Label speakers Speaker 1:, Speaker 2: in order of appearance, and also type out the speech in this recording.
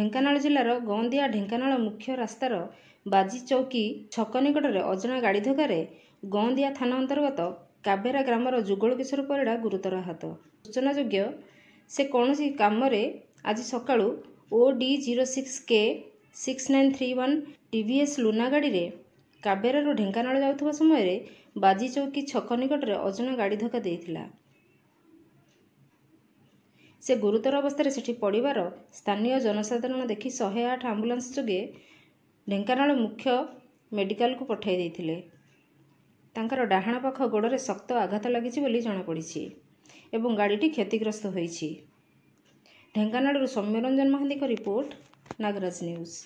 Speaker 1: ଢେଙ୍କାନାଳ ଜିଲ୍ଲାର ଗଅନ୍ଦିଆ ଢେଙ୍କାନାଳ ମୁଖ୍ୟ ରାସ୍ତାର ବାଜିଚୌକି ଛକ ନିକଟରେ ଅଜଣା ଗାଡ଼ି ଧକ୍କାରେ ଗଅନ୍ଦିଆ ଥାନା ଅନ୍ତର୍ଗତ କାବେରା ଗ୍ରାମର ଯୁଗଳ କିଶୋର ପରିଡ଼ା ଗୁରୁତର ଆହତ ସୂଚନାଯୋଗ୍ୟ ସେ କୌଣସି କାମରେ ଆଜି ସକାଳୁ O D zero six K six nine three one TVS Luna ଗାଡ଼ିରେ କାବେରାରୁ ଢେଙ୍କାନାଳ ଯାଉଥିବା ସମୟରେ ବାଜିଚୌକି ଛକ ନିକଟରେ ଅଜଣା ଗାଡ଼ି ଧକ୍କା ଦେଇଥିଲା ସେ ଗୁରୁତର ଅବସ୍ଥାରେ ସେଠି ପଡ଼ିବାର ସ୍ଥାନୀୟ ଜନସାଧାରଣ ଦେଖି ଶହେ ଆଠ ଆମ୍ବୁଲାନ୍ସ ଯୋଗେ ଢେଙ୍କାନାଳ ମୁଖ୍ୟ ମେଡ଼ିକାଲକୁ ପଠାଇ ଦେଇଥିଲେ ତାଙ୍କର ଡାହାଣ ପାଖ ଗୋଡ଼ରେ ଶକ୍ତ ଆଘାତ ଲାଗିଛି ବୋଲି ଜଣାପଡ଼ିଛି ଏବଂ ଗାଡ଼ିଟି କ୍ଷତିଗ୍ରସ୍ତ ହୋଇଛି ଢେଙ୍କାନାଳରୁ ସୌମ୍ୟରଞ୍ଜନ ମହାନ୍ତିଙ୍କ ରିପୋର୍ଟ ନାଗରାଜ ନ୍ୟୁଜ୍